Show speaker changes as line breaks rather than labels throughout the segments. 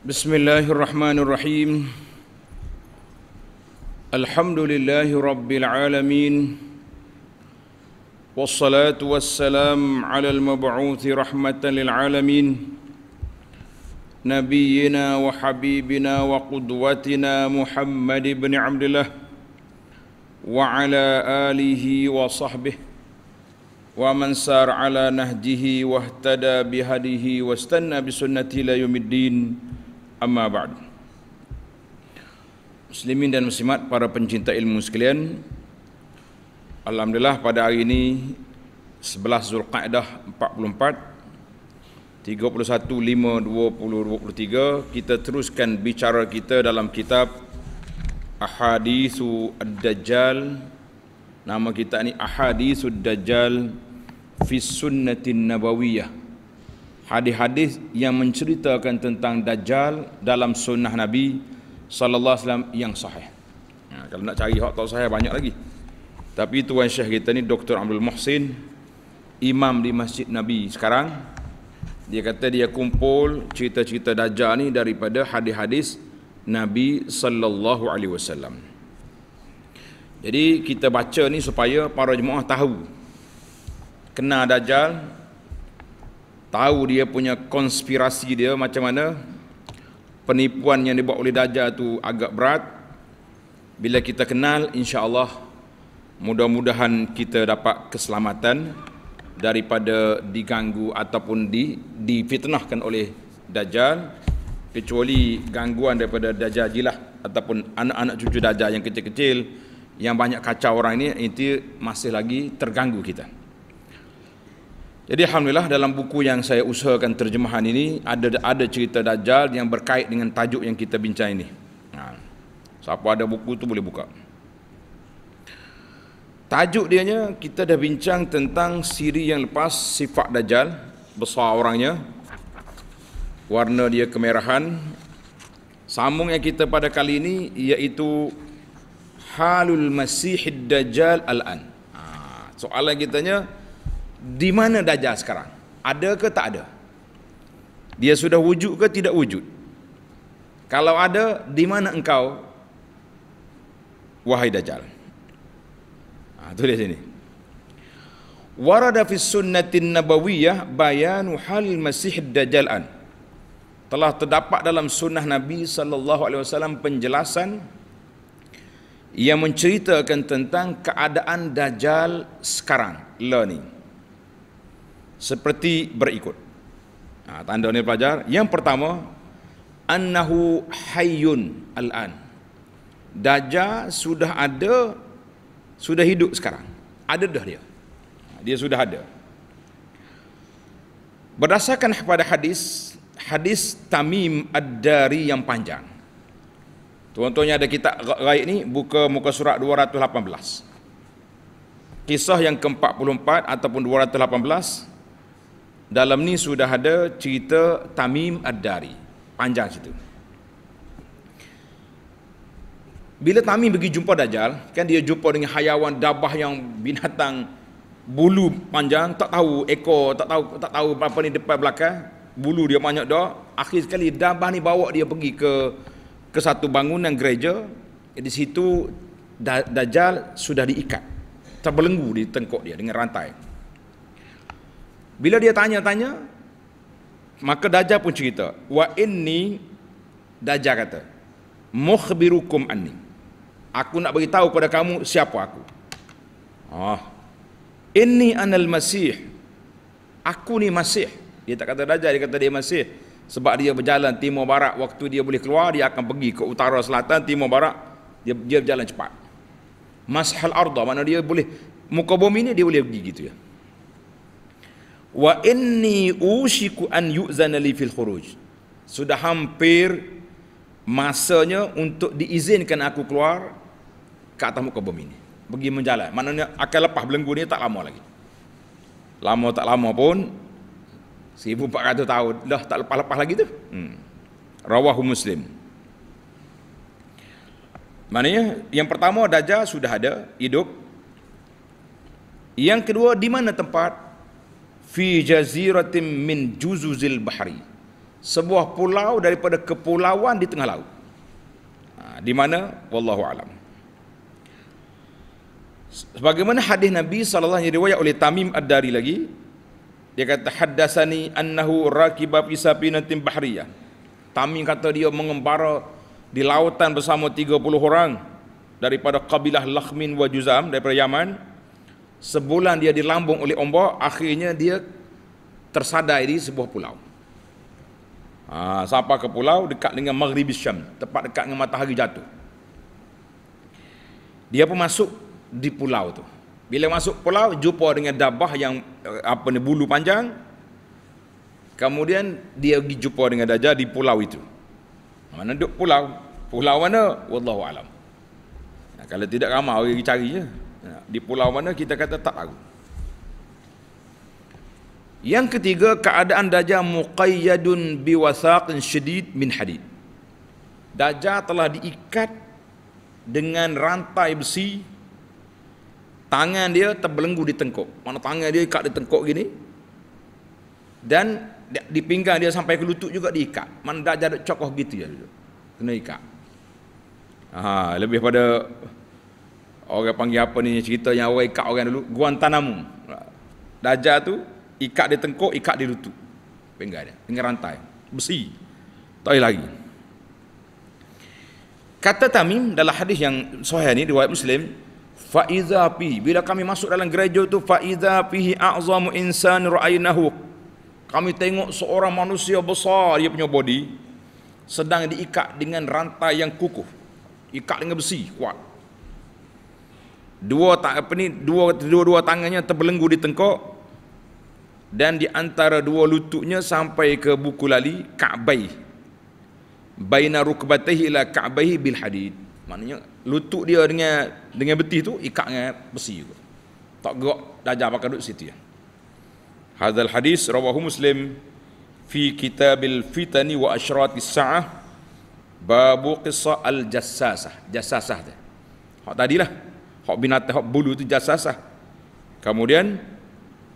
بسم الله الرحمن الرحيم الحمد لله رب العالمين والصلاة والسلام على المبعوث رحمة للعالمين نبينا وحبيبنا وقدوتنا محمد بن عبد الله وعلى آله وصحبه ومن سار على نهجه واهتدى بهديه واستنى بسنته لا يوم الدين amma ba'd muslimin dan muslimat para pencinta ilmu sekalian alhamdulillah pada hari ini 11 Zulqaidah 44 31 5 kita teruskan bicara kita dalam kitab Ahadithu Ad-Dajjal Nama kita ni Ahadithu Ad-Dajjal Fis Sunnatin Nabawiyah hadis-hadis yang menceritakan tentang dajjal dalam sunnah Nabi sallallahu alaihi wasallam yang sahih. Ya, kalau nak cari hak tahu sahih banyak lagi. Tapi tuan syekh kita ni Dr. Abdul Muhsin imam di Masjid Nabi sekarang dia kata dia kumpul cerita-cerita dajjal ni daripada hadis-hadis Nabi sallallahu alaihi wasallam. Jadi kita baca ni supaya para jemaah tahu kena dajjal tahu dia punya konspirasi dia macam mana penipuan yang dibuat oleh Dajjal tu agak berat bila kita kenal insyaAllah mudah-mudahan kita dapat keselamatan daripada diganggu ataupun di, difitnahkan oleh Dajjal kecuali gangguan daripada Dajjal jilah ataupun anak-anak cucu Dajjal yang kecil-kecil yang banyak kacau orang ini itu masih lagi terganggu kita jadi alhamdulillah dalam buku yang saya usahakan terjemahan ini ada ada cerita dajjal yang berkait dengan tajuk yang kita bincang ini. Ha. Siapa ada buku tu boleh buka. Tajuk dia nya kita dah bincang tentang siri yang lepas sifat dajjal besar orangnya warna dia kemerahan sambung yang kita pada kali ini iaitu halul masih dajjal al-an ha. soalan kita nya di mana Dajjal sekarang? Ada ke tak ada? Dia sudah wujud ke tidak wujud? Kalau ada, di mana engkau? Wahai Dajjal. Ha, itu dia sini. Warada fi sunnatin nabawiyah bayanu hal masih Dajjal an. Telah terdapat dalam sunnah Nabi sallallahu alaihi wasallam penjelasan yang menceritakan tentang keadaan Dajjal sekarang. Learning seperti berikut. Ha, tanda ni pelajar. Yang pertama, annahu hayyun al-an. Dajjal sudah ada, sudah hidup sekarang. Ada dah dia. Ha, dia sudah ada. Berdasarkan kepada hadis, hadis Tamim Ad-Dari yang panjang. Tuan-tuannya ada kitab gaib ni buka muka surat 218. Kisah yang ke-44 ataupun 218 dalam ni sudah ada cerita Tamim Ad-Dari panjang cerita bila Tamim pergi jumpa Dajjal kan dia jumpa dengan hayawan dabah yang binatang bulu panjang tak tahu ekor tak tahu tak tahu apa ni depan belakang bulu dia banyak dah akhir sekali dabah ni bawa dia pergi ke ke satu bangunan gereja di situ Dajjal sudah diikat terbelenggu di tengkuk dia dengan rantai bila dia tanya-tanya, maka Dajjal pun cerita, wa inni Dajjal kata, mukhbirukum anni. Aku nak beritahu kepada kamu siapa aku. Oh, ah. ini anal masih. Aku ni masih. Dia tak kata Dajjal, dia kata dia masih. Sebab dia berjalan timur barat, waktu dia boleh keluar, dia akan pergi ke utara selatan, timur barat. Dia, dia berjalan cepat. Mashal arda, mana dia boleh, muka bumi ni dia boleh pergi gitu ya wa inni ushiku an yu'zana li fil khuruj sudah hampir masanya untuk diizinkan aku keluar ke atas muka bumi ini pergi menjalan maknanya akan lepas belenggu ini tak lama lagi lama tak lama pun 1400 tahun dah tak lepas-lepas lagi tu hmm. rawahu muslim maknanya yang pertama dajjal sudah ada hidup yang kedua di mana tempat fi jaziratin min juzuzil bahri sebuah pulau daripada kepulauan di tengah laut ha, di mana wallahu alam sebagaimana hadis nabi sallallahu alaihi wasallam oleh tamim ad-dari lagi dia kata haddasani annahu rakiba fi safinatin bahriyah tamim kata dia mengembara di lautan bersama 30 orang daripada kabilah lakhmin wa juzam daripada yaman sebulan dia dilambung oleh ombak akhirnya dia tersadai di sebuah pulau ha, sampai ke pulau dekat dengan Maghribi Syam tepat dekat dengan matahari jatuh dia pun masuk di pulau tu bila masuk pulau jumpa dengan dabah yang eh, apa ni bulu panjang kemudian dia pergi jumpa dengan dajah di pulau itu mana duk pulau pulau mana wallahu alam kalau tidak ramai orang pergi cari je di pulau mana kita kata tak tahu. Yang ketiga keadaan dajah muqayyadun biwasaqin syadid min hadid. Dajah telah diikat dengan rantai besi tangan dia terbelenggu di tengkuk. Mana tangan dia ikat di tengkuk gini? Dan di pinggang dia sampai ke lutut juga diikat. Mana dajah cokoh gitu ya Kena ikat. Ha, lebih pada orang panggil apa ni cerita yang orang ikat orang dulu Guantanamo Dajjal tu ikat di tengkuk ikat di lutut pinggan dia dengan rantai besi tak boleh lari kata Tamim dalam hadis yang sahih ni riwayat Muslim faiza pi bila kami masuk dalam gereja tu faiza pihi a'zamu insan ra'ainahu kami tengok seorang manusia besar dia punya body sedang diikat dengan rantai yang kukuh ikat dengan besi kuat dua tak apa ni dua dua dua tangannya terbelenggu di tengkuk dan di antara dua lututnya sampai ke buku lali Ka'bai baina rukbatihi ila Ka'bai bil hadid maknanya lutut dia dengan dengan beti tu ikat dengan besi juga tak gerak dajah pakai duduk situ ya hadal hadis rawahu muslim fi kitabil fitani wa asyratis saah babu qissah al jassasah jassasah tu hak tadilah hak binatang hak bulu tu jasasah. Kemudian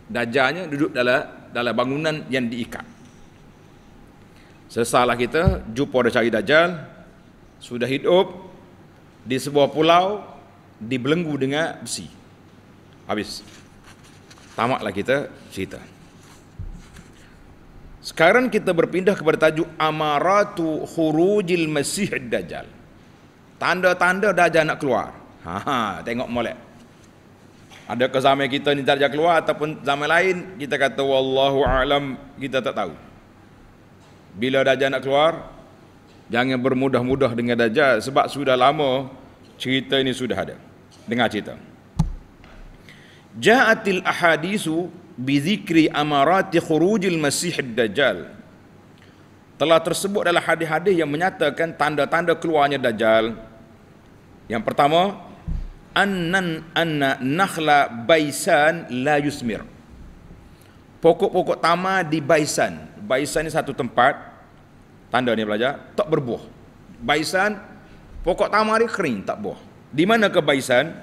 dajahnya duduk dalam dalam bangunan yang diikat. Selesailah kita jumpa dah cari dajal sudah hidup di sebuah pulau dibelenggu dengan besi. Habis. Tamatlah kita cerita. Sekarang kita berpindah kepada tajuk Amaratu Khurujil Masih Dajjal. Tanda-tanda dajal nak keluar. Ha, ha, tengok molek. Ada ke zaman kita ni darjah keluar ataupun zaman lain kita kata wallahu alam kita tak tahu. Bila darjah nak keluar jangan bermudah-mudah dengan darjah sebab sudah lama cerita ini sudah ada. Dengar cerita. Ja'atil ahadisu bi zikri amarati khurujil masih dajjal. Telah tersebut adalah hadis-hadis yang menyatakan tanda-tanda keluarnya dajjal. Yang pertama, annan anna nakhla baisan la yusmir pokok-pokok tama di baisan baisan ni satu tempat tanda ni belajar tak berbuah baisan pokok tama ni kering tak buah di mana ke baisan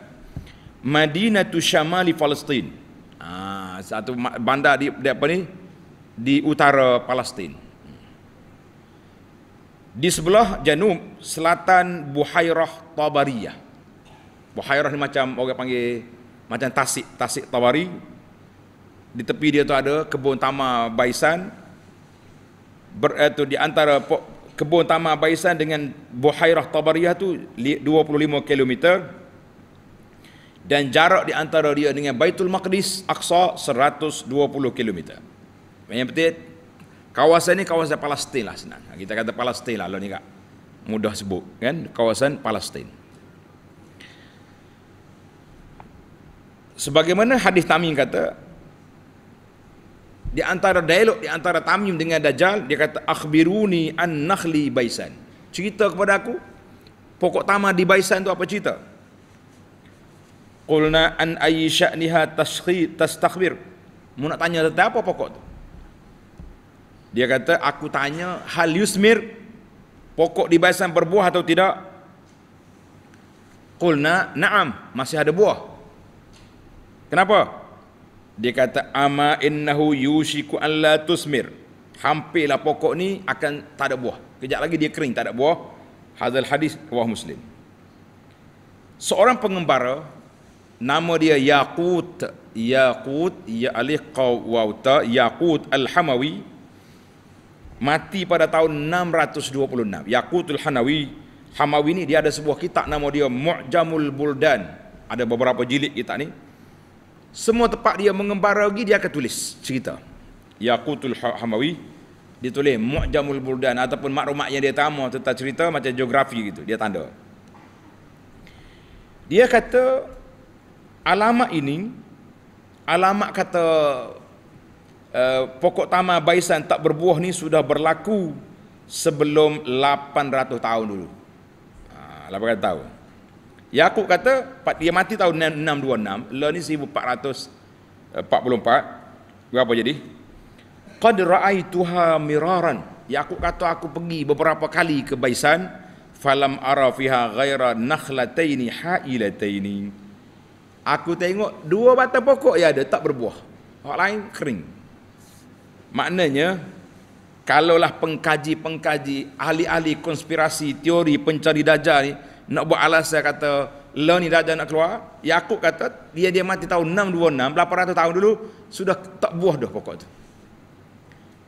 madinatu syamali palestin ah satu bandar di, di apa ni di utara palestin di sebelah janub selatan buhairah tabariyah Buhairah ni macam orang panggil macam tasik, tasik tawari. Di tepi dia tu ada kebun tamar Baisan. Ber, eh, tu, di antara kebun tamar Baisan dengan Buhairah Tabariah tu 25 km. Dan jarak di antara dia dengan Baitul Maqdis Aqsa 120 km. Yang penting kawasan ni kawasan Palestin lah senang. Kita kata Palestin lah kalau ni kak. Mudah sebut kan kawasan Palestin. sebagaimana hadis Tamim kata di antara dialog di antara Tamim dengan Dajjal dia kata akhbiruni an nakhli baisan cerita kepada aku pokok tamar di baisan itu apa cerita qulna an ayyi sya'niha tashkhi tastakhbir mu nak tanya tentang apa pokok tu dia kata aku tanya hal yusmir pokok di baisan berbuah atau tidak qulna na'am masih ada buah Kenapa? Dia kata ama innahu yushiku an la tusmir. Hampirlah pokok ni akan tak ada buah. Kejap lagi dia kering tak ada buah. Hadal hadis riwayat Muslim. Seorang pengembara nama dia Yaqut Yaqut ya alif qawwata Yaqut al-Hamawi mati pada tahun 626. Yaqutul Hanawi Hamawi ni dia ada sebuah kitab nama dia Mu'jamul Buldan. Ada beberapa jilid kitab ni. Semua tempat dia mengembara lagi dia akan tulis cerita. Yaqutul ha- Hamawi dia tulis Mu'jamul Burdan ataupun maklumat yang dia tamu tentang cerita macam geografi gitu dia tanda. Dia kata alamat ini alamat kata uh, pokok tamar baisan tak berbuah ni sudah berlaku sebelum 800 tahun dulu. Ah 800 tahun. Yakub kata dia mati tahun 626, lah ni 1444. Berapa jadi? Qad ra'aituha miraran. Yakub kata aku pergi beberapa kali ke Baisan, falam ara fiha ghaira nakhlataini hailataini. Aku tengok dua batang pokok yang ada tak berbuah. Orang lain kering. Maknanya kalaulah pengkaji-pengkaji ahli-ahli konspirasi teori pencari dajal ni nak buat alasan kata Lo ni dah nak keluar Yakub kata dia dia mati tahun 626 800 tahun dulu sudah tak buah dah pokok tu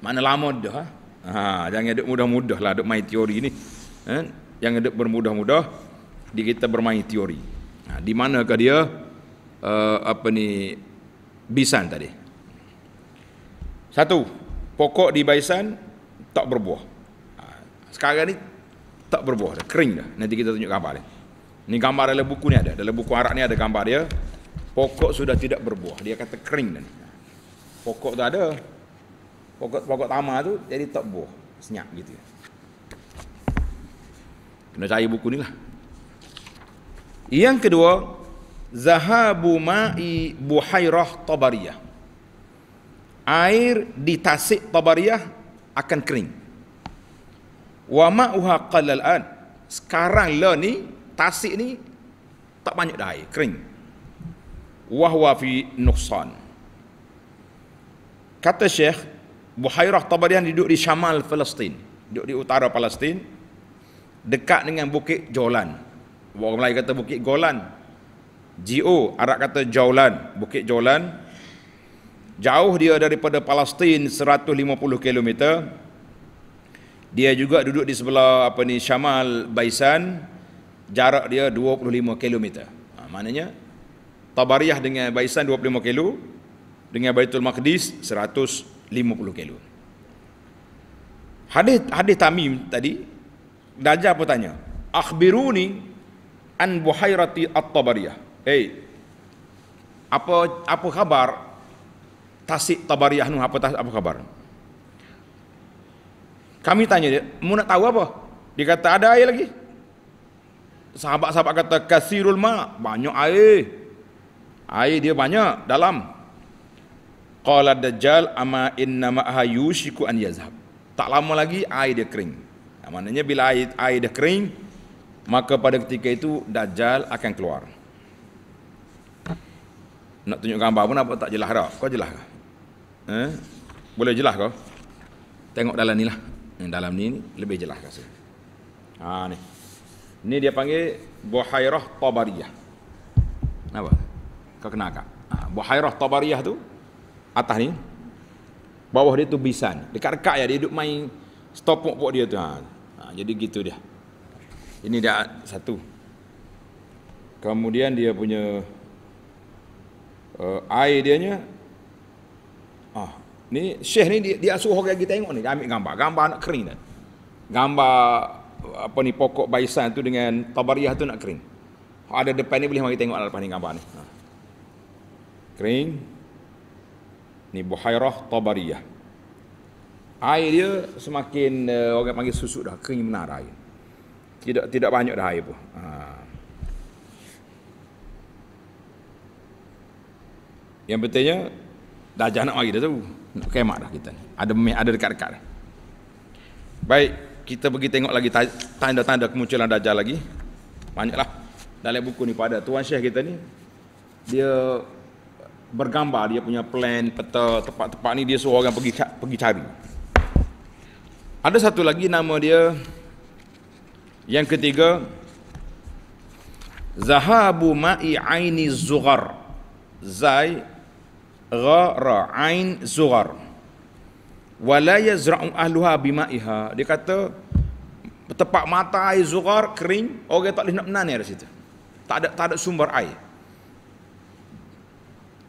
mana lama dah ha? ha, jangan duduk mudah-mudah lah duduk main teori ni ha? yang duduk bermudah-mudah di kita bermain teori ha, di manakah dia uh, apa ni bisan tadi satu pokok di baisan tak berbuah ha, sekarang ni tak berbuah dah. Kering dah. Nanti kita tunjuk gambar ni. Ni gambar dalam buku ni ada. Dalam buku arak ni ada gambar dia. Pokok sudah tidak berbuah. Dia kata kering dah ni. Pokok tu ada. Pokok-pokok tamar tu jadi tak buah. Senyap gitu. Ya. Kena cari buku ni lah. Yang kedua, Zahabu ma'i buhairah tabariyah. Air di tasik tabariyah akan kering wa ma uha qallal an sekarang la ni tasik ni tak banyak dah air kering wa huwa fi nuqsan kata syekh buhairah tabarian duduk di syamal palestin duduk di utara palestin dekat dengan bukit jolan orang Melayu kata bukit golan GO Arab kata Jaulan Bukit Jaulan jauh dia daripada Palestin 150 kilometer dia juga duduk di sebelah apa ni Syamal Baisan jarak dia 25 km. Ha, maknanya Tabariah dengan Baisan 25 km dengan Baitul Maqdis 150 km. Hadis hadis Tamim tadi Dajjal pun tanya, "Akhbiruni an Buhairati at Tabariah. Hey, apa apa khabar Tasik Tabariah nu apa apa khabar? Kami tanya dia, mu nak tahu apa? Dia kata ada air lagi. Sahabat-sahabat kata kasirul ma, banyak air. Air dia banyak dalam. Qala dajjal ama inna ma hayushiku an yazhab. Tak lama lagi air dia kering. Ya, maknanya bila air air dia kering, maka pada ketika itu dajjal akan keluar. Nak tunjuk gambar pun apa tak jelas dah. Kau jelas ke? Eh? Boleh jelas ke? Tengok dalam ni lah. Yang dalam ni lebih jelas kat sini. Ha ni. Ni dia panggil Buhairah Tabariyah. Kenapa? Kau kenal tak? Ha, Buhairah Tabariyah tu atas ni bawah dia tu bisan. Dekat-dekat ya dia duduk main stopok pok dia tu. Ha. ha. jadi gitu dia. Ini dia satu. Kemudian dia punya uh, air dia nya ah Ni Syekh ni dia, dia asuh orang pergi tengok ni, dia ambil gambar, gambar nak kering kan. Gambar apa ni pokok baisan tu dengan tabariah tu nak kering. Ada depan ni boleh mari tengok lah lepas ni gambar ni. Ha. Kering. Ni buhairah tabariyah. Air dia semakin uh, orang panggil susut dah, kering benar air. Tidak tidak banyak dah air pun. Ha. Yang pentingnya dah jangan nak mari dah tahu nak kemak dah kita ni. Ada ada dekat-dekat. Baik, kita pergi tengok lagi tanda-tanda kemunculan dajal lagi. Banyaklah. Dalam buku ni pada tuan syekh kita ni dia bergambar dia punya plan peta tempat-tempat ni dia suruh orang pergi pergi cari. Ada satu lagi nama dia yang ketiga Zahabu ma'i aini zughar Zai ghara ain zughar wa la yazra'u ahluha bima'iha dia kata tempat mata air zughar kering orang tak boleh nak menanam di situ tak ada tak ada sumber air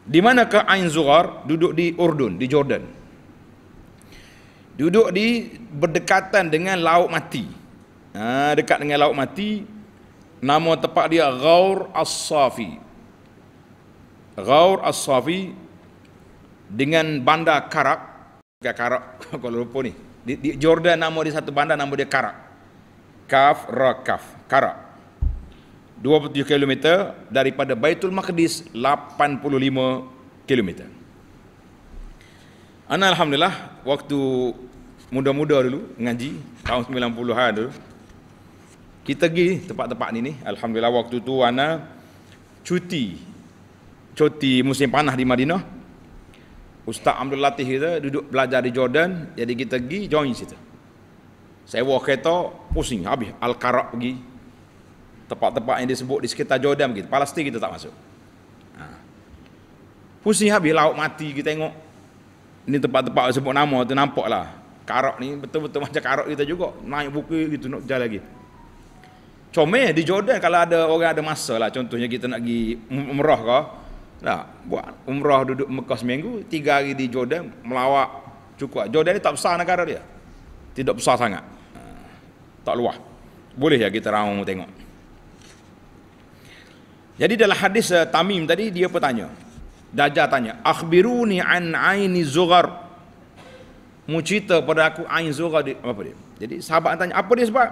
di manakah ain zughar duduk di urdun di jordan duduk di berdekatan dengan laut mati ha, dekat dengan laut mati nama tempat dia ghaur as-safi ghaur as-safi dengan bandar Karak ke Karak kalau lupa ni di, di Jordan nama dia satu bandar nama dia Karak Kaf Ra Kaf Karak 27 km daripada Baitul Maqdis 85 km Ana Alhamdulillah waktu muda-muda dulu ngaji tahun 90-an dulu kita pergi tempat-tempat ni ni Alhamdulillah waktu tu Ana cuti cuti musim panah di Madinah Ustaz Abdul Latif kita duduk belajar di Jordan, jadi kita pergi join situ. Sewa kereta pusing habis Al-Qara pergi. Tempat-tempat yang disebut di sekitar Jordan gitu. Palestin kita tak masuk. Ha. Pusing habis laut mati kita tengok. Ini tempat-tempat sebut nama tu lah Karak ni betul-betul macam karak kita juga. Naik bukit gitu nak jalan lagi. Comel di Jordan kalau ada orang ada masa lah contohnya kita nak pergi umrah ke Nah, buat umrah duduk Mekah seminggu, tiga hari di Jordan, melawak cukup. Jordan ni tak besar negara dia. Tidak besar sangat. Ha, tak luah. Boleh ya kita ramu tengok. Jadi dalam hadis uh, Tamim tadi dia bertanya, tanya. Dajjal tanya, "Akhbiruni an aini zughar." Mu pada aku ain zughar di apa dia? Jadi sahabat tanya, "Apa dia sebab?"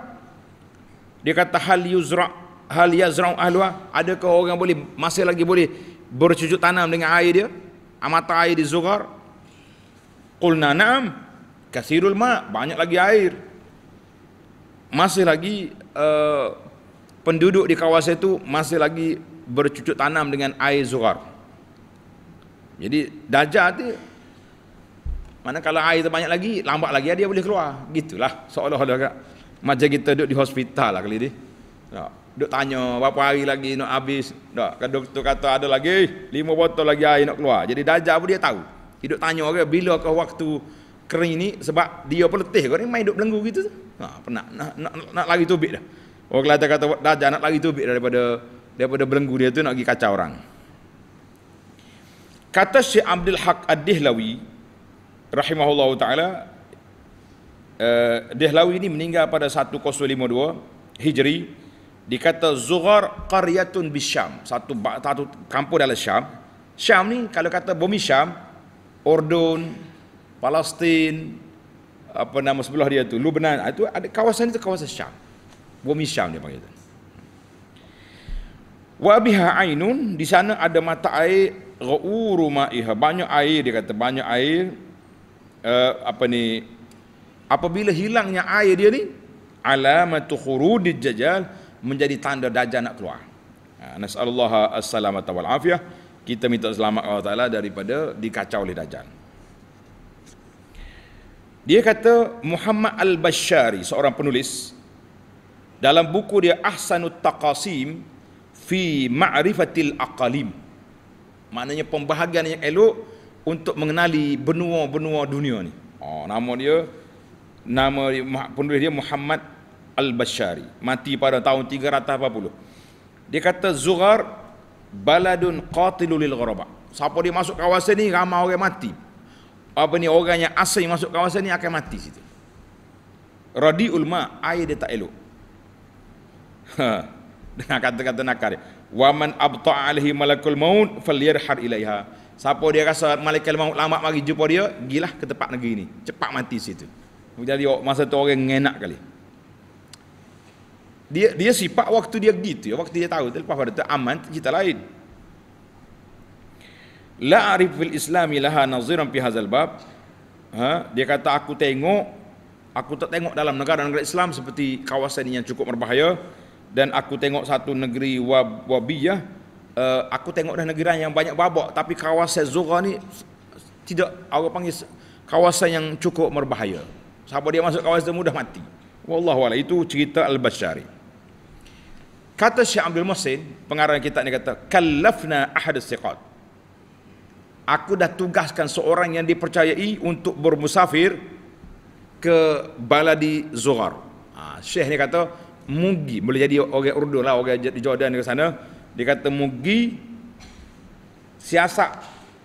Dia kata, "Hal yuzra hal yazra ahluha?" Adakah orang boleh masih lagi boleh bercucuk tanam dengan air dia amat ah, air di zughar qulna na'am kasirul ma banyak lagi air masih lagi uh, penduduk di kawasan itu masih lagi bercucuk tanam dengan air zughar jadi dajah tu mana kalau air banyak lagi lambat lagi dia boleh keluar gitulah seolah-olah macam kita duduk di hospital lah kali ni tak Duk tanya berapa hari lagi nak habis. Tak, kan tu kata ada lagi lima botol lagi air nak keluar. Jadi dajal pun dia tahu. Dia duk tanya orang bila ke waktu kering ni sebab dia peletih kau ni main duk belenggu gitu. Ha, pernah nak nak, nak, nak lari tubik dah. Orang kata kata dajal nak lari tubik daripada daripada belenggu dia tu nak pergi kacau orang. Kata Syekh Abdul Haq Ad-Dihlawi rahimahullah taala eh uh, Dihlawi ini meninggal pada 1052 Hijri Dikata Zughar Qaryatun Bisham Satu satu kampung dalam Syam Syam ni kalau kata bumi Syam Ordon Palestin Apa nama sebelah dia tu Lubnan ah, Itu ada kawasan itu kawasan Syam Bumi Syam dia panggil Wabiha Ainun Di sana ada mata air Ra'uru ma'iha Banyak air dia kata Banyak air uh, Apa ni Apabila hilangnya air dia ni Alamatu khurudid jajal Alamatu menjadi tanda dajjal nak keluar. Ha, Nasallallahu assalamata wal Kita minta selamat Allah Taala daripada dikacau oleh dajjal. Dia kata Muhammad Al-Bashari seorang penulis dalam buku dia Ahsanut Taqasim fi Ma'rifatil Aqalim. Maknanya pembahagian yang elok untuk mengenali benua-benua dunia ni. Oh, nama dia nama dia, penulis dia Muhammad Al-Bashari mati pada tahun 340 dia kata Zughar baladun qatilu lil ghuraba siapa dia masuk kawasan ni ramai orang mati apa ni orang yang asing masuk kawasan ni akan mati situ radi ulma air dia tak elok ha. dengan kata-kata nakar wa man abta' alaihi malakul maut falyarhar ilaiha siapa dia rasa malaikat maut lambat mari jumpa dia gilah ke tempat negeri ni cepat mati situ jadi masa tu orang ngenak kali dia dia sifat waktu dia gitu ya waktu dia tahu lepas pada tu aman cerita lain la arif fil Islam laha naziran fi hadzal bab ha dia kata aku tengok aku tak tengok dalam negara-negara Islam seperti kawasan ini yang cukup berbahaya dan aku tengok satu negeri wabiyah uh, aku tengok dah negara yang banyak babak tapi kawasan zura ni tidak aku panggil kawasan yang cukup berbahaya siapa dia masuk kawasan mudah mati wallahu ala itu cerita al-bashari Kata Syekh Abdul Muhsin, pengarang kitab ni kata, "Kallafna ahad siqat Aku dah tugaskan seorang yang dipercayai untuk bermusafir ke Baladi Zughar. Ha, Syekh ni kata, "Mugi boleh jadi orang Urdu lah, orang di Jordan ke sana." Dia kata, "Mugi siasat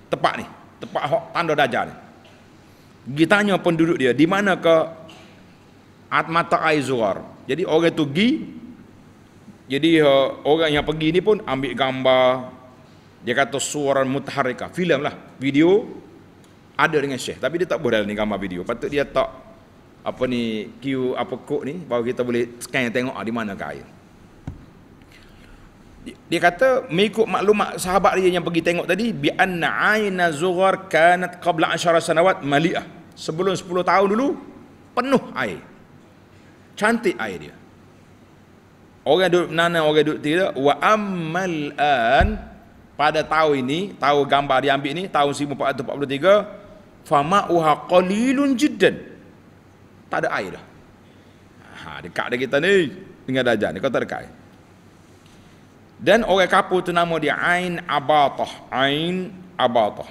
tepat ni, tepat hok tanda dajar ni." Gi tanya penduduk dia, "Di manakah Atmata Ai Zughar?" Jadi orang tu pergi jadi uh, orang yang pergi ni pun ambil gambar dia kata suara mutaharika, filem lah, video ada dengan Syekh tapi dia tak boleh dalam ni gambar video. Patut dia tak apa ni Q apa kod ni baru kita boleh scan yang tengok ah, di mana kaya. Dia kata mengikut maklumat sahabat dia yang pergi tengok tadi bi anna aina zughar kanat qabla asyara sanawat mali'ah. Sebelum 10 tahun dulu penuh air. Cantik air dia orang duduk nanan orang duduk tira wa ammal an pada tahun ini tahun gambar diambil ni tahun 1443 fama uha qalilun jiddan tak ada air dah ha dekat dah kita ni dengan dajan ni kau tak dekat dan orang kapur tu nama dia Ain Abatah Ain Abatah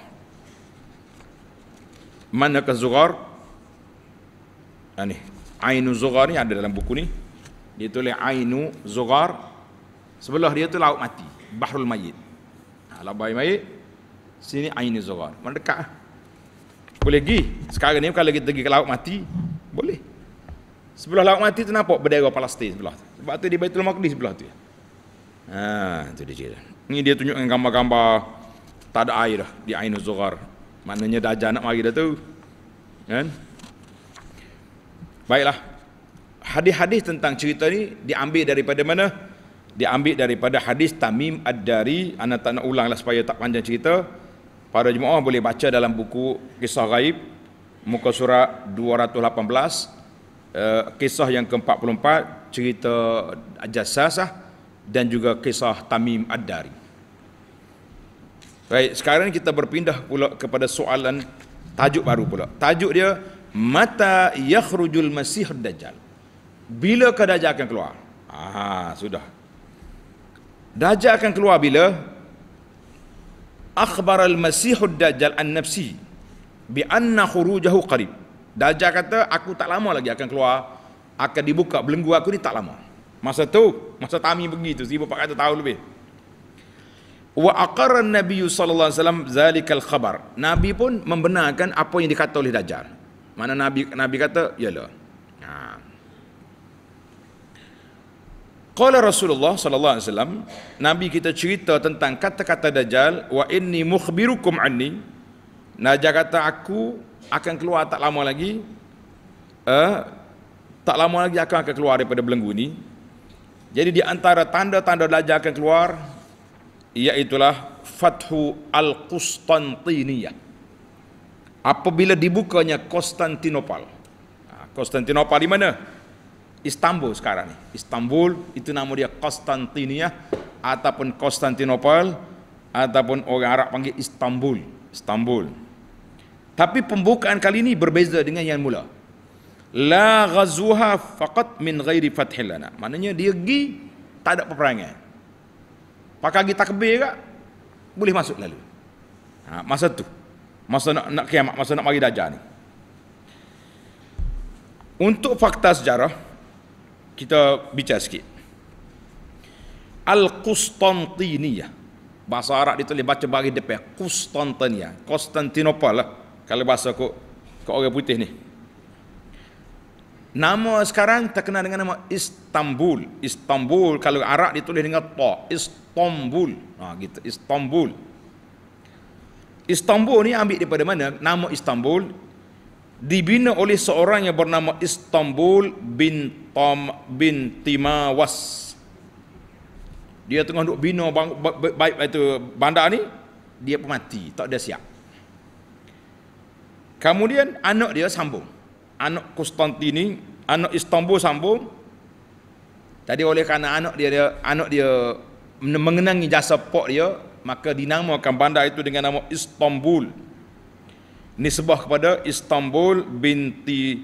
mana ke Zughar ini Ainu Zughar ni ada dalam buku ni dia tulis ainu zughar sebelah dia tu laut mati bahrul mayit ha, laut bahrul mayit sini ainu zughar mana dekat ah? boleh pergi sekarang ni kalau kita pergi ke laut mati boleh sebelah laut mati tu nampak bendera Palestin sebelah tu. sebab tu di Baitul Maqdis sebelah tu ya. ha tu dia cerita ni dia tunjukkan gambar-gambar tak ada air dah di ainu zughar maknanya dajal nak mari dah tu kan baiklah hadis-hadis tentang cerita ini diambil daripada mana? Diambil daripada hadis Tamim Ad-Dari. Anda tak nak ulanglah supaya tak panjang cerita. Para jemaah boleh baca dalam buku Kisah Gaib. Muka surat 218. Uh, eh, kisah yang ke-44. Cerita Ajasasah. Dan juga kisah Tamim Ad-Dari. Baik, sekarang kita berpindah pula kepada soalan tajuk baru pula. Tajuk dia, Mata Yakhrujul Masih Dajjal bila ke dajjal akan keluar ah sudah dajjal akan keluar bila akhbar al masih dajjal an nafsi bi anna khurujahu qarib dajjal kata aku tak lama lagi akan keluar akan dibuka belenggu aku ni tak lama masa tu masa tami pergi tu 1400 tahun lebih wa aqarra nabi sallallahu alaihi wasallam zalikal khabar nabi pun membenarkan apa yang dikata oleh dajjal mana nabi nabi kata yalah ha. Qala Rasulullah sallallahu alaihi wasallam, Nabi kita cerita tentang kata-kata Dajjal, wa inni mukhbirukum anni. Najah kata aku akan keluar tak lama lagi. Uh, tak lama lagi aku akan keluar daripada belenggu ini. Jadi di antara tanda-tanda Dajjal akan keluar ialah Fathu Al-Qustantiniyah. Apabila dibukanya Konstantinopel. Ha, Konstantinopel di mana? Istanbul sekarang ni. Istanbul itu nama dia Konstantinia ataupun Konstantinopel ataupun orang Arab panggil Istanbul. Istanbul. Tapi pembukaan kali ini berbeza dengan yang mula. La ghazuha faqat min ghairi fathil lana. Maknanya dia pergi tak ada peperangan. Pakai pergi takbir ke? Boleh masuk lalu. Ha, masa tu. Masa nak, nak kiamat, masa nak mari dajah ni. Untuk fakta sejarah, kita bicara sikit Al-Qustantiniyah bahasa Arab dia tulis baca bagi depan Qustantiniyah Konstantinopel lah kalau bahasa kok kok orang putih ni nama sekarang terkenal dengan nama Istanbul Istanbul kalau Arab ditulis dengan ta Istanbul ha gitu Istanbul Istanbul ni ambil daripada mana nama Istanbul dibina oleh seorang yang bernama Istanbul bin Tom bin Timawas. Dia tengah duk bina bang, baik itu bandar ni, dia mati tak ada siap. Kemudian anak dia sambung. Anak Konstantini, anak Istanbul sambung. Tadi oleh kerana anak dia, dia anak dia mengenangi jasa pok dia, maka dinamakan bandar itu dengan nama Istanbul nisbah kepada Istanbul binti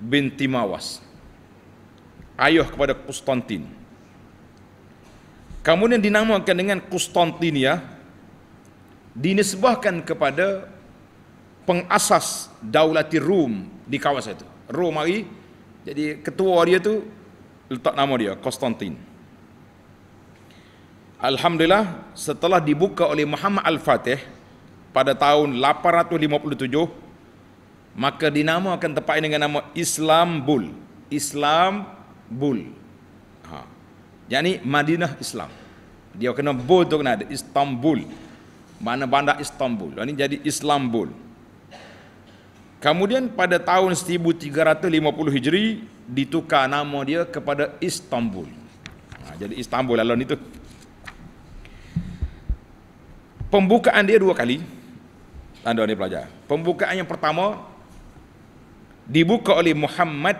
binti Mawas ayah kepada Konstantin kemudian dinamakan dengan Konstantinia dinisbahkan kepada pengasas daulati Rom di kawasan itu Rom hari jadi ketua dia tu letak nama dia Konstantin Alhamdulillah setelah dibuka oleh Muhammad Al-Fatih pada tahun 857 maka dinamakan tempat ini dengan nama Islambul Islam Bul ha. yakni Madinah Islam dia kena bul tu kena ada Istanbul mana bandar Istanbul ini jadi Islambul kemudian pada tahun 1350 Hijri ditukar nama dia kepada Istanbul ha. jadi Istanbul lalu ni tu Pembukaan dia dua kali, anda ni pelajar. Pembukaan yang pertama dibuka oleh Muhammad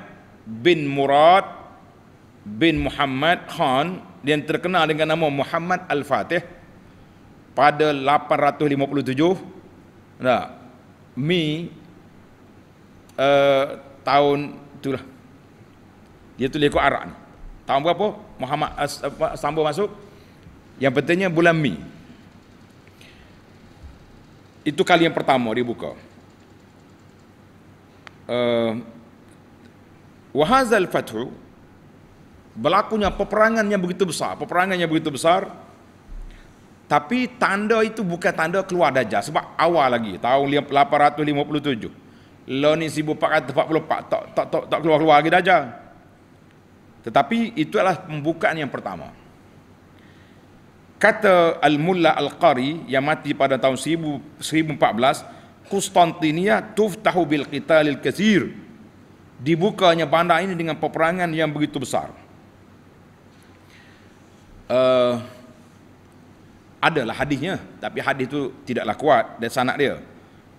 bin Murad bin Muhammad Khan yang terkenal dengan nama Muhammad Al-Fatih pada 857 nah Mei uh, eh, tahun itulah dia tulis ikut Arab ni. Tahun berapa Muhammad uh, sambung masuk? Yang pentingnya bulan Mi. Itu kali yang pertama dibuka. Eh, wa hazal fathu berlakunya peperangan yang begitu besar, peperangan yang begitu besar. Tapi tanda itu bukan tanda keluar dajjal sebab awal lagi tahun 857. Lo ni 1444 tak tak keluar-keluar lagi dajjal. Tetapi itu adalah pembukaan yang pertama. Kata Al-Mulla Al-Qari yang mati pada tahun 1014, Konstantinia tuftahu bil qitalil kathir. Dibukanya bandar ini dengan peperangan yang begitu besar. Uh, adalah hadisnya tapi hadis itu tidaklah kuat dan sanak dia.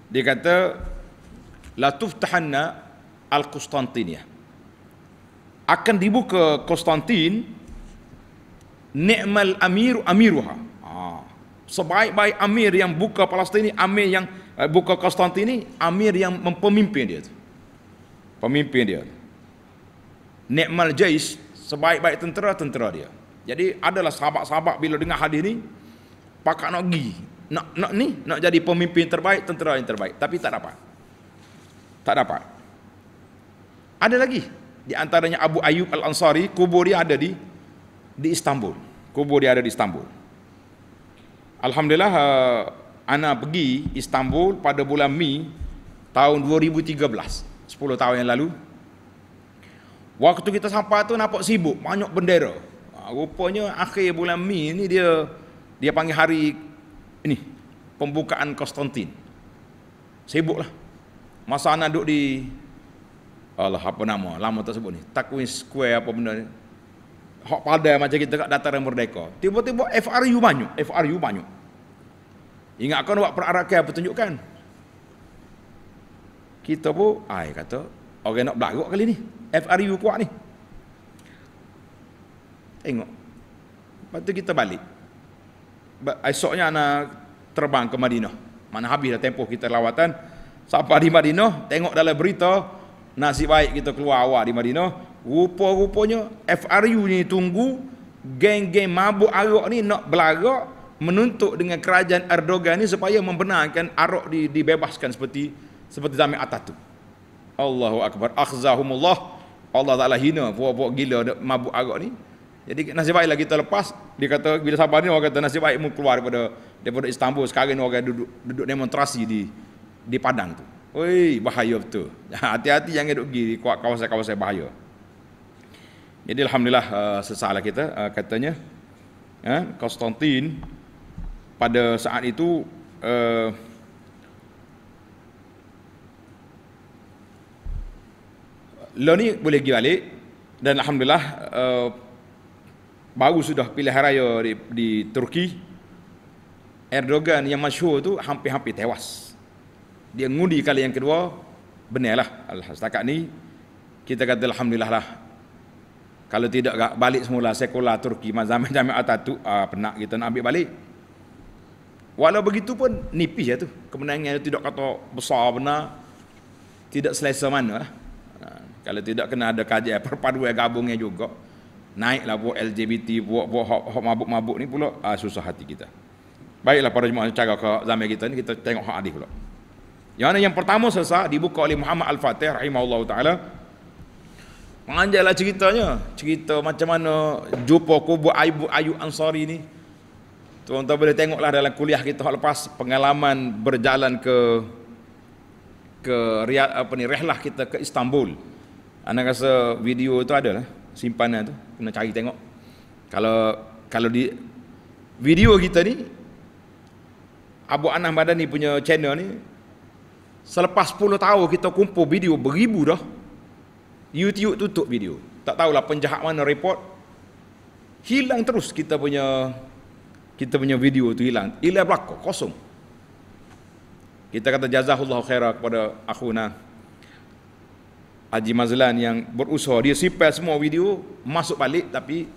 Dia kata la tuftahanna al-Qustantinia. Akan dibuka Konstantin ni'mal Amir amiruha ha. sebaik-baik amir yang buka Palestin ini amir yang eh, buka Konstantin ini amir yang mempemimpin dia tu pemimpin dia ni'mal jais sebaik-baik tentera tentera dia jadi adalah sahabat-sahabat bila dengar hadis ini. pakak nak pergi nak nak ni nak jadi pemimpin terbaik tentera yang terbaik tapi tak dapat tak dapat ada lagi di antaranya Abu Ayyub Al-Ansari kubur dia ada di di Istanbul. Kubur dia ada di Istanbul. Alhamdulillah, uh, Ana pergi Istanbul pada bulan Mei tahun 2013, 10 tahun yang lalu. Waktu kita sampai tu nampak sibuk, banyak bendera. Ah, rupanya akhir bulan Mei ni dia dia panggil hari ini pembukaan Konstantin. Sibuklah. Masa anak duduk di Allah apa nama, lama tersebut ni. Takwin Square apa benda ni hak pada macam kita kat dataran merdeka. Tiba-tiba FRU banyak, FRU banyak. Ingatkan buat perarakan apa tunjukkan. Kita pun ai kata orang nak belagak kali ni. FRU kuat ni. Tengok. Lepas tu kita balik. Esoknya nak terbang ke Madinah. Mana habis dah tempoh kita lawatan. Sampai di Madinah, tengok dalam berita, nasib baik kita keluar awal di Madinah, Rupa-rupanya FRU ni tunggu geng-geng mabuk arak ni nak belarak menuntut dengan kerajaan Erdogan ni supaya membenarkan Arok di, dibebaskan seperti seperti zaman atas tu. Allahu akbar. Akhzahumullah. Allah Taala hina buat-buat gila mabuk arak ni. Jadi nasib baiklah kita lepas dia kata bila sabar ni orang kata nasib baik mu keluar daripada daripada Istanbul sekarang ni orang duduk duduk demonstrasi di di padang tu. Oi, bahaya betul. Hati-hati jangan duduk pergi di kawasan-kawasan bahaya. Jadi alhamdulillah uh, sesalah kita uh, katanya eh Konstantin pada saat itu uh, Lo ni boleh pergi balik dan alhamdulillah uh, baru sudah pilih raya di, di Turki Erdogan yang masyhur tu hampir-hampir tewas. Dia ngudi kali yang kedua benarlah alhamdulillah setakat ni kita kata alhamdulillah lah kalau tidak balik semula sekolah Turki zaman zaman Atatürk ah, penak kita nak ambil balik. Walau begitu pun nipis ya tu. Kemenangan tidak kata besar benar. Tidak selesa mana lah. Kalau tidak kena ada kajian perpaduan gabungnya juga. Naiklah buat LGBT, buat, buat hak, hak mabuk-mabuk ni pula ah, susah hati kita. Baiklah para jemaah cara ke zaman kita ni kita tengok hak adil pula. Yang mana yang pertama selesai dibuka oleh Muhammad Al-Fatih rahimahullahu taala Panjanglah ceritanya. Cerita macam mana jumpa kubur Aibu Ayu Ansari ni. Tuan-tuan boleh tengoklah dalam kuliah kita hari lepas pengalaman berjalan ke ke riad apa ni rehlah kita ke Istanbul. Anda rasa video itu ada lah simpanan tu kena cari tengok. Kalau kalau di video kita ni Abu Anah Badani punya channel ni selepas 10 tahun kita kumpul video beribu dah YouTube tutup video. Tak tahulah penjahat mana report. Hilang terus kita punya kita punya video tu hilang. Hilang belakang, kosong. Kita kata jazahullah khairah kepada akhuna Haji Mazlan yang berusaha dia sipai semua video masuk balik tapi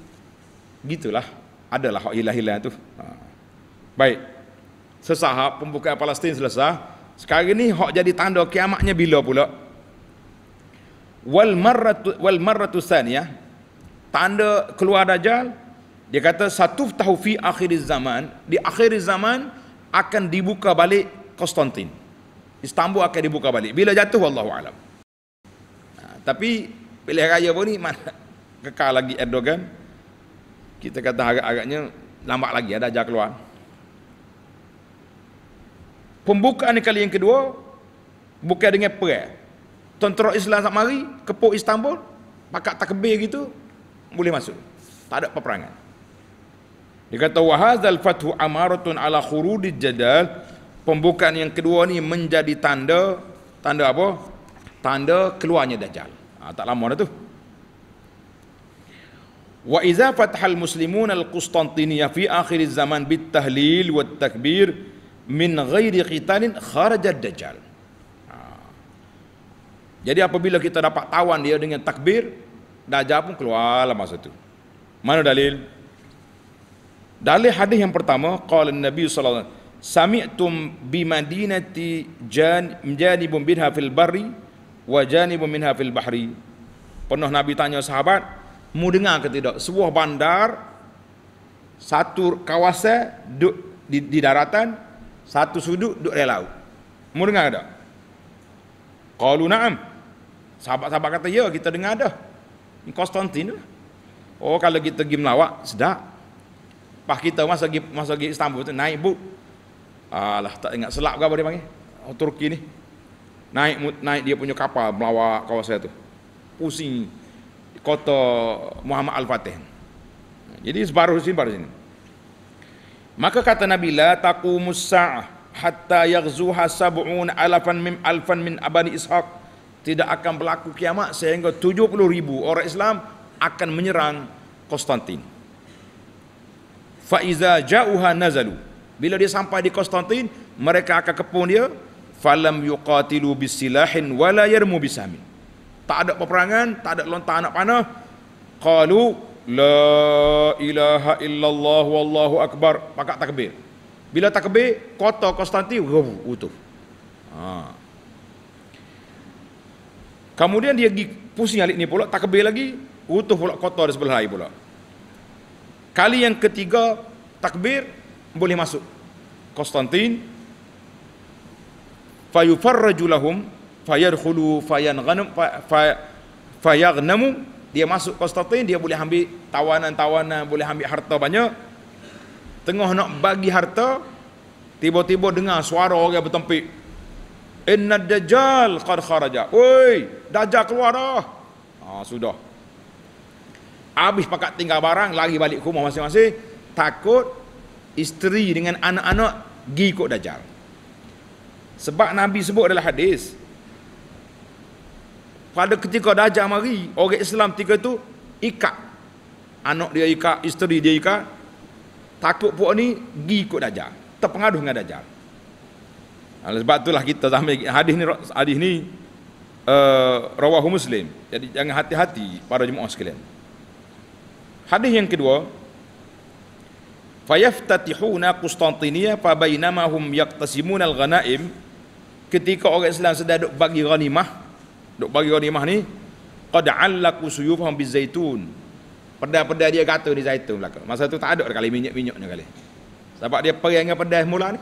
gitulah adalah hak hilang-hilang tu. Ha. Baik. Sesahab pembukaan Palestin selesai. Sekarang ni hak jadi tanda kiamatnya bila pula? wal marratu wal marratu thaniyah tanda keluar dajal dia kata satu tahu fi akhir zaman di akhir zaman akan dibuka balik Konstantin Istanbul akan dibuka balik bila jatuh wallahu alam ha, tapi pilihan raya pun ni mana kekal lagi Erdogan kita kata agak-agaknya lambat lagi ada ajar keluar pembukaan kali yang kedua bukan dengan perang tentera Islam nak mari kepuk Istanbul pakat takbir gitu boleh masuk tak ada peperangan dia kata wahazal fathu amaratun ala khurudi jadal pembukaan yang kedua ni menjadi tanda tanda apa tanda keluarnya dajjal ha, tak lama dah tu wa idza fathal muslimun al qustantiniyah fi akhir zaman bit tahlil wat takbir min ghairi qitalin kharaja dajjal jadi apabila kita dapat tawan dia dengan takbir, Dajjal pun keluarlah masa itu. Mana dalil? Dalil hadis yang pertama, Qala Nabi sallallahu SAW, Sami'tum bi madinati janibun binha fil barri wa janibun minha fil bahri. Pernah Nabi tanya sahabat, mu dengar ke tidak? Sebuah bandar, satu kawasan duk di, di daratan, satu sudut duk di laut. Mu dengar ke tak? Qalu na'am. Sahabat-sahabat kata, ya kita dengar dah. Ini Konstantin dah. Oh kalau kita pergi melawak, sedap. Pas kita masa pergi, masa pergi Istanbul tu, naik bu. Alah, tak ingat selap ke apa dia panggil. Oh, Turki ni. Naik naik dia punya kapal melawak kawasan tu. Pusing kota Muhammad Al-Fatih. Jadi sebaru sini, baru sini. Maka kata Nabi la taqumus sa'ah hatta yaghzuha sab'un alafan mim alfan min abani ishaq tidak akan berlaku kiamat sehingga 70 ribu orang Islam akan menyerang Konstantin. Faiza jauha nazalu. Bila dia sampai di Konstantin, mereka akan kepung dia. Falam yuqatilu bisilahin wala yarmu bisamin. Tak ada peperangan, tak ada lontar anak panah. Qalu la ilaha illallah wallahu akbar. Pakak takbir. Bila takbir, kota Konstantin utuh. Ha. Kemudian dia pergi pusing alik ni pula, takbir lagi, utuh pula kotor di sebelah air pula. Kali yang ketiga, takbir, boleh masuk. Konstantin, fayufarraju lahum, fayarkhulu fayanganum, fayagnamu, dia masuk Konstantin, dia boleh ambil tawanan-tawanan, boleh ambil harta banyak. Tengah nak bagi harta, tiba-tiba dengar suara orang bertempik. Inna dajjal qad kharaja. Oi, dajjal keluar dah. Ha, sudah. Habis pakat tinggal barang, lari balik rumah masing-masing. Takut isteri dengan anak-anak pergi ikut dajjal. Sebab Nabi sebut adalah hadis. Pada ketika dajjal mari, orang Islam tiga tu ikat. Anak dia ikat, isteri dia ikat. Takut puak ni pergi ikut dajjal. Terpengaruh dengan dajjal sebab itulah kita zahmi hadis ni hadis ni uh, rawahu muslim jadi jangan hati-hati para jemaah sekalian hadis yang kedua fayaftatihuna qustantiniya fa bainama hum yaqtasimuna al-ghanaim ketika orang Islam sedang duk bagi ghanimah duk bagi ghanimah ni qad allaku suyufahum bizaitun pedai-pedai dia kata ni zaitun belaka masa tu tak ada kali minyak-minyak ni kali sebab dia perang dengan pedai mula ni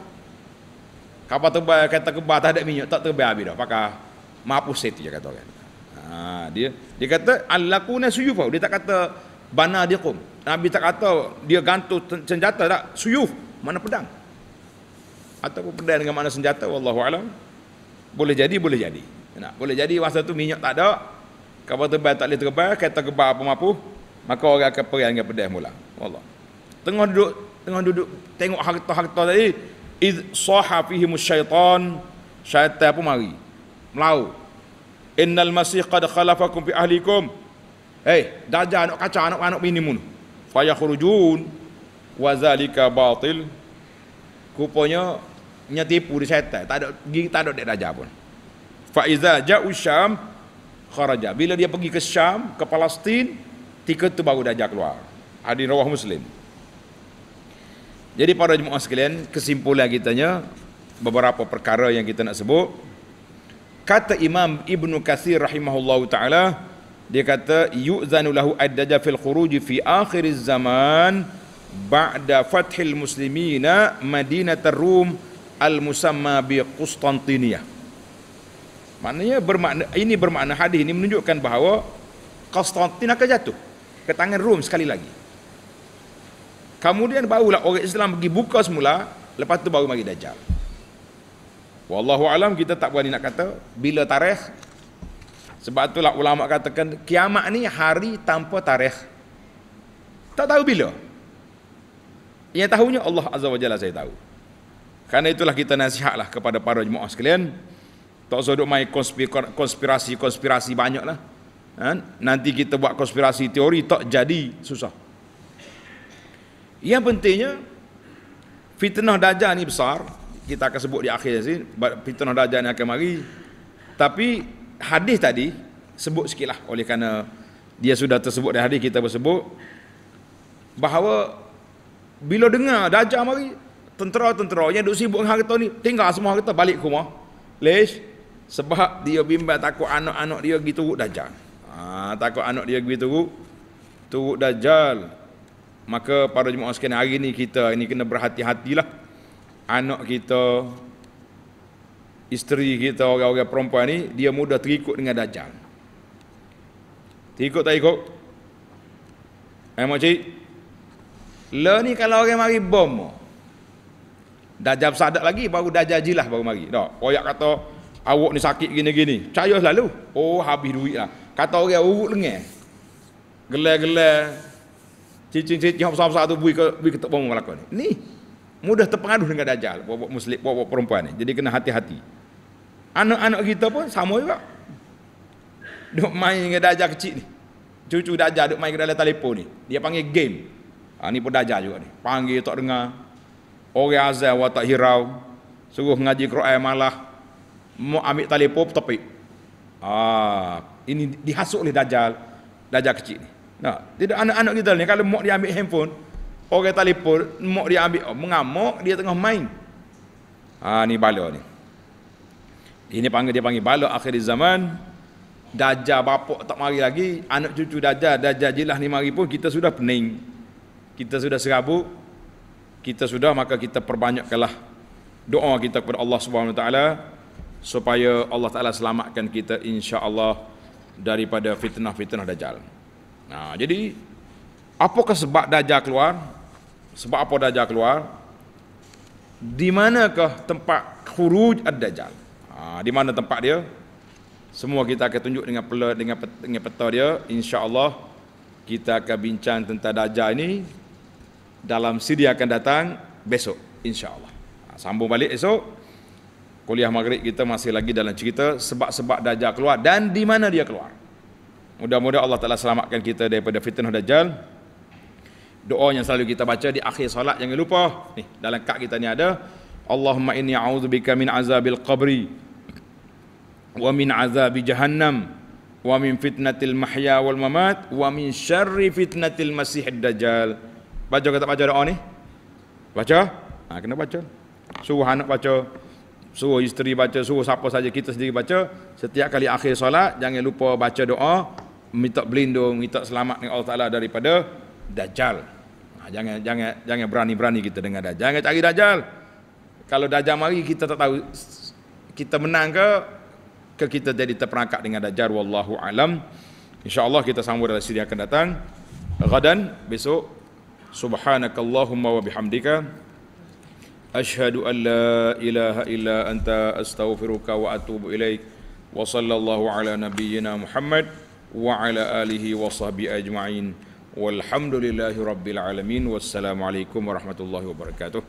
Kapal terbang kata kebah tak ada minyak, tak terbang habis dah. Pakah mapus itu dia kata orang. Ha, dia dia kata allakuna suyuf. Dia tak kata bana dia kum. Nabi tak kata dia gantung senjata tak suyuf, mana pedang. Atau pedang dengan mana senjata wallahu alam. Boleh jadi, boleh jadi. Nak, boleh jadi masa tu minyak tak ada. Kapal terbang tak boleh terbang, kereta kebah apa mampu. Maka orang akan perang dengan pedang mula. Wallah. Tengah duduk tengah duduk tengok harta-harta tadi Iz id fihi musyaitan syaitan pun mari melau innal masih qad khalafakum fi ahlikum hey dajal anak kaca anak anak minimun fayakhrujun wa zalika batil kupanya nyatipu di syaitan tak ada gigi tak ada dek dajal pun fa ja'u syam kharaja bila dia pergi ke syam ke palestin tiket tu baru dajal keluar hadirin rawah muslim jadi para jemaah sekalian, kesimpulan kitanya beberapa perkara yang kita nak sebut. Kata Imam Ibn Kathir rahimahullah ta'ala, dia kata, yu'zanu lahu ad-daja fil khuruji fi akhir zaman ba'da fathil muslimina madinata rum al-musamma bi Qustantiniyah. Maknanya bermakna ini bermakna hadis ini menunjukkan bahawa Konstantin akan jatuh ke tangan Rom sekali lagi. Kemudian barulah orang Islam pergi buka semula, lepas tu baru mari Dajjal. Wallahu alam kita tak berani nak kata bila tarikh. Sebab itulah ulama katakan kiamat ni hari tanpa tarikh. Tak tahu bila. Yang tahunya Allah Azza wa Jalla saya tahu. Karena itulah kita nasihatlah kepada para jemaah sekalian. Tak usah duk main konspirasi-konspirasi banyaklah. Ha? Nanti kita buat konspirasi teori tak jadi susah. Yang pentingnya fitnah dajjal ni besar, kita akan sebut di akhir sini fitnah dajjal ni akan mari. Tapi hadis tadi sebut sikitlah oleh kerana dia sudah tersebut dalam hadis kita bersebut bahawa bila dengar dajjal mari tentera-tentera yang duk sibuk dengan harta ni tinggal semua harta balik ke rumah. Leish sebab dia bimbang takut anak-anak dia gitu turut dajjal. Ha, takut anak dia gitu, turut dajal. Maka para jemaah sekian hari ini kita ini kena berhati-hatilah anak kita isteri kita orang-orang perempuan ni dia mudah terikut dengan dajjal. Terikut tak ikut? Eh mak cik. Lah ni kalau orang mari bom. Dajjal sadak lagi baru dajjal jilah baru mari. Dak. Koyak kata awak ni sakit gini-gini. Percaya selalu. Oh habis duit lah. Kata orang urut lengah, Gelar-gelar cincin cincin yang besar besar tu bui ke bui ketuk bangun melakukan ni. Ni mudah terpengaruh dengan dajal, bawa muslim, bawa perempuan ni. Jadi kena hati-hati. Anak-anak kita pun sama juga. Duk main dengan dajal kecil ni. Cucu dajal duk main dalam telefon ni. Dia panggil game. Ha, ni pun dajal juga ni. Panggil tak dengar. Orang azal wa tak hirau. Suruh ngaji Quran malah. Mau ambil telefon tapi. Ah, ha, ini dihasut oleh dajal. Dajal kecil ni. Nah, tidak anak-anak kita ni kalau mak dia ambil handphone, orang telefon, mak dia ambil oh, mengamuk dia tengah main. Ha ni bala ni. Ini panggil dia panggil bala akhir zaman. Dajah bapak tak mari lagi, anak cucu dajah, dajah jilah ni mari pun kita sudah pening. Kita sudah serabut. Kita sudah maka kita perbanyakkanlah doa kita kepada Allah Subhanahu taala supaya Allah taala selamatkan kita insya-Allah daripada fitnah-fitnah dajjal. -fitnah Nah, ha, jadi apakah sebab dajjal keluar? Sebab apa dajjal keluar? Di manakah tempat khuruj ad-dajjal? Ha, di mana tempat dia? Semua kita akan tunjuk dengan pela, dengan dengan peta dia. Insya-Allah kita akan bincang tentang dajjal ini dalam siri akan datang besok insya-Allah. Ha, sambung balik esok. Kuliah maghrib kita masih lagi dalam cerita sebab-sebab dajjal keluar dan di mana dia keluar. Mudah-mudahan Allah Ta'ala selamatkan kita daripada fitnah dajjal. Doa yang selalu kita baca di akhir solat jangan lupa. Nih, dalam kad kita ni ada Allahumma inni a'udzubika min azabil qabri wa min azabi jahannam wa min fitnatil mahya wal mamat wa min syarri fitnatil masih dajjal. Baca kata baca doa ni. Baca? Ha, kena baca. Suruh anak baca. Suruh isteri baca, suruh siapa saja kita sendiri baca. Setiap kali akhir solat jangan lupa baca doa minta berlindung, minta selamat dengan Allah Taala daripada dajal. Nah, ha, jangan jangan jangan berani-berani kita dengan dajal. Jangan cari dajal. Kalau dajal mari kita tak tahu kita menang ke ke kita jadi terperangkap dengan dajal. wallahu alam. Insyaallah kita sambung dalam siri akan datang. Ghadan besok subhanakallahumma wa bihamdika Ashhadu an la ilaha illa anta astaghfiruka wa atubu ilaik wa sallallahu ala nabiyyina Muhammad وعلى آله وصحبه أجمعين والحمد لله رب العالمين والسلام عليكم ورحمة الله وبركاته